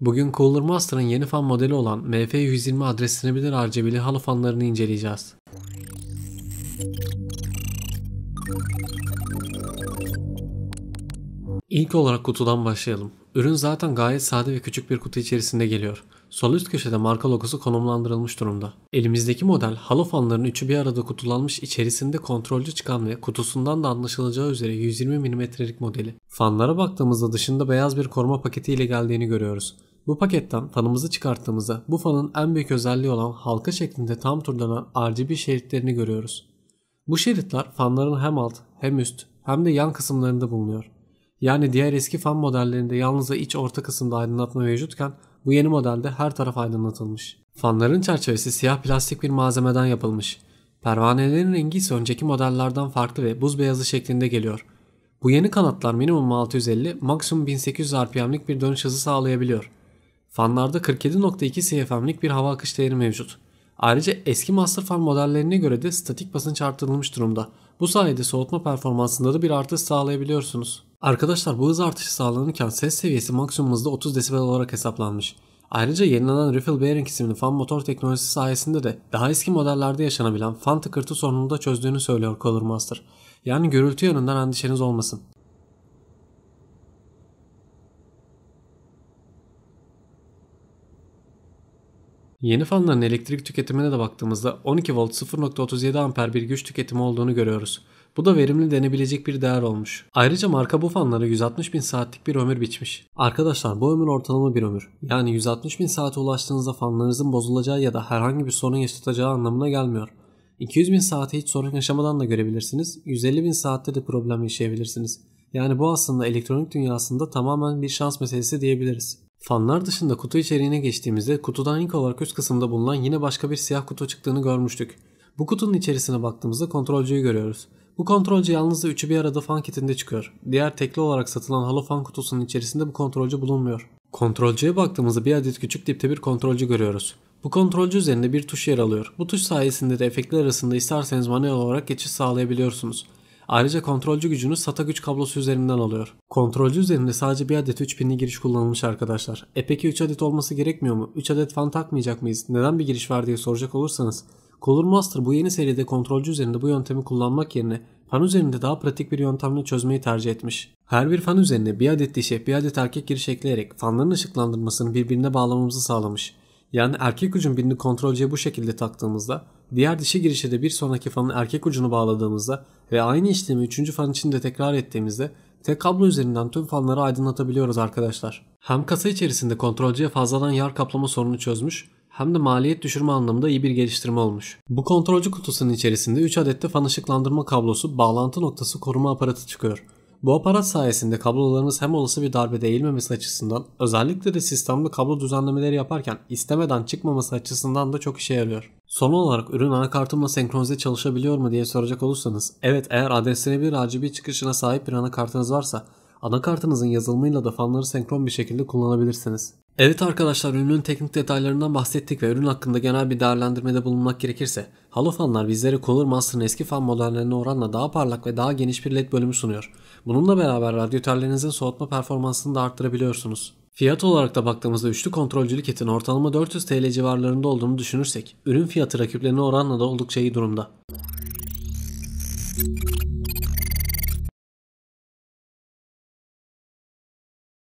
Bugün Cooler Master'ın yeni fan modeli olan MF120 adresinebilir RGB'li halı fanlarını inceleyeceğiz. İlk olarak kutudan başlayalım. Ürün zaten gayet sade ve küçük bir kutu içerisinde geliyor. Sol üst köşede marka logosu konumlandırılmış durumda. Elimizdeki model halo fanların üçü bir arada kutulanmış içerisinde kontrolcü çıkan ve kutusundan da anlaşılacağı üzere 120 mm'lik modeli. Fanlara baktığımızda dışında beyaz bir koruma paketi ile geldiğini görüyoruz. Bu paketten fanımızı çıkarttığımızda bu fanın en büyük özelliği olan halka şeklinde tam tur RGB şeritlerini görüyoruz. Bu şeritler fanların hem alt hem üst hem de yan kısımlarında bulunuyor. Yani diğer eski fan modellerinde yalnızca iç orta kısımda aydınlatma mevcutken bu yeni modelde her taraf aydınlatılmış. Fanların çerçevesi siyah plastik bir malzemeden yapılmış. Pervanelerin rengi ise önceki modellerden farklı ve buz beyazı şeklinde geliyor. Bu yeni kanatlar minimum 650, maksimum 1800 RPM'lik bir dönüş hızı sağlayabiliyor. Fanlarda 47.2 CFM'lik bir hava akış değeri mevcut. Ayrıca eski master fan modellerine göre de statik basınç arttırılmış durumda. Bu sayede soğutma performansında da bir artış sağlayabiliyorsunuz. Arkadaşlar bu hız artışı sağlanırken ses seviyesi maksimum hızda 30 desibel olarak hesaplanmış. Ayrıca yenilenen Refill Bearing isimli fan motor teknolojisi sayesinde de daha eski modellerde yaşanabilen fan tıkırtı sorununu da çözdüğünü söylüyor Color Master. Yani gürültü yönünden endişeniz olmasın. Yeni fanların elektrik tüketimine de baktığımızda 12 volt 0.37 amper bir güç tüketimi olduğunu görüyoruz. Bu da verimli denebilecek bir değer olmuş. Ayrıca marka bu fanlara 160 bin saatlik bir ömür biçmiş. Arkadaşlar bu ömür ortalama bir ömür. Yani 160 bin saate ulaştığınızda fanlarınızın bozulacağı ya da herhangi bir sorun yaşatacağı anlamına gelmiyor. 200 bin saate hiç sorun yaşamadan da görebilirsiniz. 150 bin saatte de problem yaşayabilirsiniz. Yani bu aslında elektronik dünyasında tamamen bir şans meselesi diyebiliriz. Fanlar dışında kutu içeriğine geçtiğimizde kutudan ilk olarak üst kısımda bulunan yine başka bir siyah kutu çıktığını görmüştük. Bu kutunun içerisine baktığımızda kontrolcüyü görüyoruz. Bu kontrolcü yalnız da üçü bir arada fan kitinde çıkıyor. Diğer tekli olarak satılan halo fan kutusunun içerisinde bu kontrolcü bulunmuyor. Kontrolcüye baktığımızda bir adet küçük dipte bir kontrolcü görüyoruz. Bu kontrolcü üzerinde bir tuş yer alıyor. Bu tuş sayesinde de efektler arasında isterseniz manuel olarak geçiş sağlayabiliyorsunuz. Ayrıca kontrolcü gücünü SATA güç kablosu üzerinden alıyor. Kontrolcü üzerinde sadece bir adet 3 pinli giriş kullanılmış arkadaşlar. E peki 3 adet olması gerekmiyor mu? 3 adet fan takmayacak mıyız? Neden bir giriş var diye soracak olursanız. Color Master bu yeni seride kontrolcü üzerinde bu yöntemi kullanmak yerine fan üzerinde daha pratik bir yöntemle çözmeyi tercih etmiş. Her bir fan üzerine bir adet dişe bir adet erkek giriş ekleyerek fanların ışıklandırmasını birbirine bağlamamızı sağlamış. Yani erkek ucun birini kontrolcüye bu şekilde taktığımızda, diğer dişe girişe de bir sonraki fanın erkek ucunu bağladığımızda ve aynı işlemi 3. fan için de tekrar ettiğimizde tek kablo üzerinden tüm fanları aydınlatabiliyoruz arkadaşlar. Hem kasa içerisinde kontrolcüye fazladan yer kaplama sorunu çözmüş hem de maliyet düşürme anlamında iyi bir geliştirme olmuş. Bu kontrolcü kutusunun içerisinde 3 adet de fan ışıklandırma kablosu, bağlantı noktası koruma aparatı çıkıyor. Bu aparat sayesinde kablolarınız hem olası bir darbede eğilmemesi açısından özellikle de sistemli kablo düzenlemeleri yaparken istemeden çıkmaması açısından da çok işe yarıyor. Son olarak ürün anakartımla senkronize çalışabiliyor mu diye soracak olursanız evet eğer adresine bir RGB çıkışına sahip bir anakartınız varsa anakartınızın yazılımıyla da fanları senkron bir şekilde kullanabilirsiniz. Evet arkadaşlar ürünün teknik detaylarından bahsettik ve ürün hakkında genel bir değerlendirmede bulunmak gerekirse Halo fanlar bizlere Color Master'ın eski fan modellerine oranla daha parlak ve daha geniş bir led bölümü sunuyor. Bununla beraber radyatörlerinizin soğutma performansını da arttırabiliyorsunuz. Fiyat olarak da baktığımızda üçlü kontrolcülü kitin ortalama 400 TL civarlarında olduğunu düşünürsek ürün fiyatı rakiplerine oranla da oldukça iyi durumda.